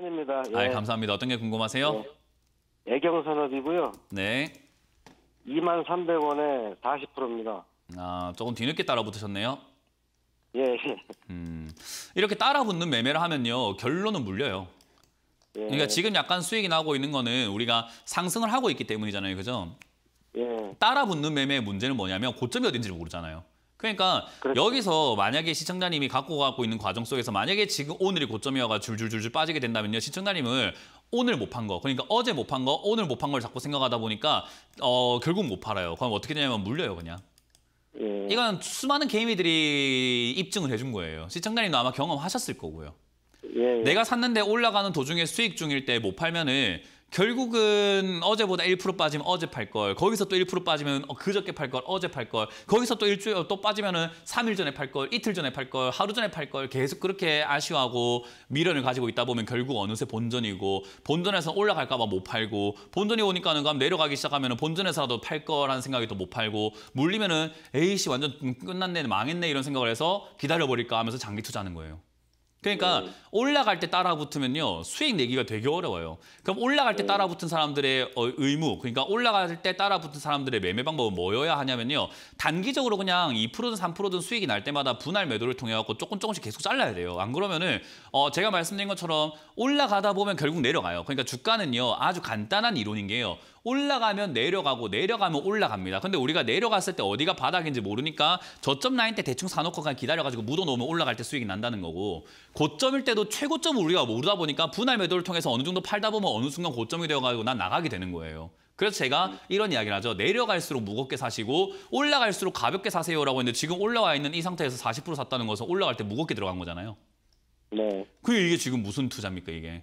편입니다. 예. 아, 감사합니다. 어떤 게 궁금하세요? 예. 애경산업이고요. 네. 2만 300원에 40%입니다. 아, 조금 뒤늦게 따라 붙으셨네요. 예. 음, 이렇게 따라 붙는 매매를 하면요. 결론은 물려요. 예. 그러니까 지금 약간 수익이 나고 있는 거는 우리가 상승을 하고 있기 때문이잖아요. 그죠? 예. 따라 붙는 매매의 문제는 뭐냐면 고점이 어딘지를 모르잖아요. 그러니까 그렇죠. 여기서 만약에 시청자님이 갖고 가고 있는 과정 속에서 만약에 지금 오늘이 고점이어가 줄줄줄줄 빠지게 된다면요. 시청자님을 오늘 못 판 거, 그러니까 어제 못 판 거, 오늘 못 판 걸 자꾸 생각하다 보니까 어 결국 못 팔아요. 그럼 어떻게 되냐면 물려요, 그냥. 예. 이건 수많은 개미들이 입증을 해준 거예요. 시청자님도 아마 경험하셨을 거고요. 예. 예. 내가 샀는데 올라가는 도중에 수익 중일 때 못 팔면은 결국은 어제보다 1% 빠지면 어제 팔 걸. 거기서 또 1% 빠지면 어, 그저께 팔 걸, 어제 팔 걸. 거기서 또 일주일 어, 또 빠지면은 3일 전에 팔 걸, 이틀 전에 팔 걸, 하루 전에 팔 걸. 계속 그렇게 아쉬워하고 미련을 가지고 있다 보면 결국 어느새 본전이고 본전에서 올라갈까 봐 못 팔고 본전이 오니까는 그럼 내려가기 시작하면은 본전에서라도 팔 거라는 생각이 또 못 팔고 물리면은 에이씨 완전 끝났네, 망했네 이런 생각을 해서 기다려 버릴까 하면서 장기 투자하는 거예요. 그러니까 음. 올라갈 때 따라붙으면요 수익 내기가 되게 어려워요. 그럼 올라갈 때 음. 따라붙은 사람들의 어, 의무, 그러니까 올라갈 때 따라붙은 사람들의 매매 방법은 뭐여야 하냐면요 단기적으로 그냥 2%든 3%든 수익이 날 때마다 분할 매도를 통해 갖고 조금 조금씩 계속 잘라야 돼요. 안 그러면은 어 제가 말씀드린 것처럼 올라가다 보면 결국 내려가요. 그러니까 주가는요 아주 간단한 이론인 게요. 올라가면 내려가고 내려가면 올라갑니다. 근데 우리가 내려갔을 때 어디가 바닥인지 모르니까 저점 라인 때 대충 사놓고 그냥 기다려가지고 묻어놓으면 올라갈 때 수익이 난다는 거고 고점일 때도 최고점을 우리가 모르다 보니까 분할 매도를 통해서 어느 정도 팔다 보면 어느 순간 고점이 되어가지고 난 나가게 되는 거예요. 그래서 제가 이런 이야기를 하죠. 내려갈수록 무겁게 사시고 올라갈수록 가볍게 사세요라고 했는데 지금 올라와 있는 이 상태에서 40% 샀다는 것은 올라갈 때 무겁게 들어간 거잖아요. 네. 그 이게 지금 무슨 투자입니까 이게?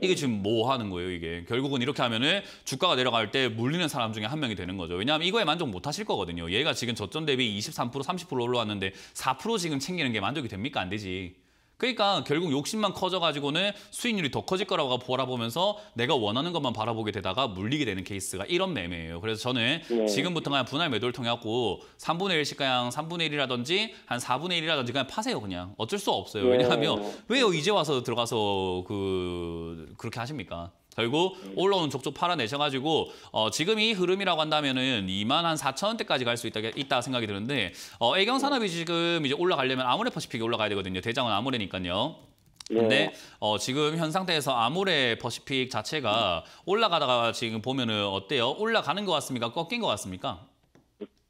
이게 지금 뭐 하는 거예요, 이게? 결국은 이렇게 하면은 주가가 내려갈 때 물리는 사람 중에 한 명이 되는 거죠. 왜냐하면 이거에 만족 못 하실 거거든요. 얘가 지금 저점 대비 23%, 30% 올라왔는데 4% 지금 챙기는 게 만족이 됩니까? 안 되지. 그러니까 결국 욕심만 커져가지고는 수익률이 더 커질 거라고 보라보면서 내가 원하는 것만 바라보게 되다가 물리게 되는 케이스가 이런 매매예요. 그래서 저는 네. 지금부터 그냥 분할 매도를 통해 갖고 3분의 1씩 그냥 3분의 1이라든지 한 4분의 1이라든지 그냥 파세요 그냥. 어쩔 수 없어요. 네. 왜냐하면 왜요 이제 와서 들어가서 그 그렇게 하십니까? 결국 음. 올라오는 족족 팔아내셔가지고 어, 지금 이 흐름이라고 한다면은 2만 한 4천 원대까지 갈 수 있다, 있다 생각이 드는데 어, 애경 네. 산업이 지금 이제 올라가려면 아무래 퍼시픽이 올라가야 되거든요. 대장은 아무래니까요 네. 근데 어, 지금 현 상태에서 아무래 퍼시픽 자체가 올라가다가 지금 보면은 어때요? 올라가는 것 같습니까? 꺾인 것 같습니까?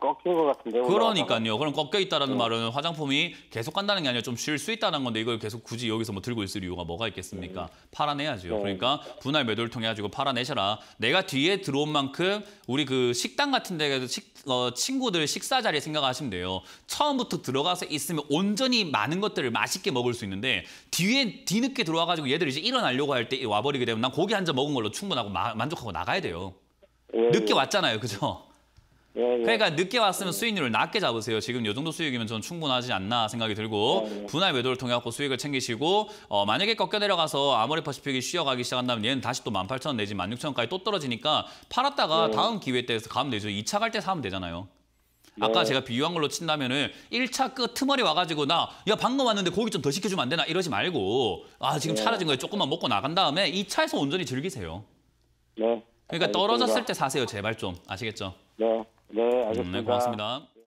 꺾인 것 같은데. 그러니까요. 그럼 꺾여 있다라는 네. 말은 화장품이 계속 간다는 게 아니라 좀 쉴 수 있다는 건데 이걸 계속 굳이 여기서 뭐 들고 있을 이유가 뭐가 있겠습니까? 네. 팔아내야죠. 네. 그러니까 분할 매도를 통해 가지고 팔아내셔라. 내가 뒤에 들어온 만큼 우리 그 식당 같은 데서 식, 어, 친구들 식사 자리 생각하시면 돼요. 처음부터 들어가서 있으면 온전히 많은 것들을 맛있게 먹을 수 있는데 뒤에 뒤늦게 들어와 가지고 얘들 이제 일어나려고 할 때 와버리게 되면 난 고기 한 점 먹은 걸로 충분하고 마, 만족하고 나가야 돼요. 예, 늦게 예. 왔잖아요. 그죠? 예, 예. 그러니까 늦게 왔으면 수익률을 낮게 잡으세요. 지금 요 정도 수익이면 저는 충분하지 않나 생각이 들고 예, 분할 매도를 통해 갖고 수익을 챙기시고 어, 만약에 꺾여 내려가서 아모레 퍼시픽이 쉬어가기 시작한다면 얘는 다시 또 18,000원 내지 16,000원까지 또 떨어지니까 팔았다가 네. 다음 기회 때 가면 되죠. 2차 갈 때 사면 되잖아요. 아까 제가 비유한 걸로 친다면은 1차 끝 틈머리 와가지고 나야 방금 왔는데 고기 좀 더 시켜주면 안 되나 이러지 말고 아 지금 차라진 거에 조금만 먹고 나간 다음에 2차에서 온전히 즐기세요. 네. 그러니까 떨어졌을 때 사세요 제발 좀 아시겠죠? 네. 네, 알겠습니다. 음, 네, 고맙습니다.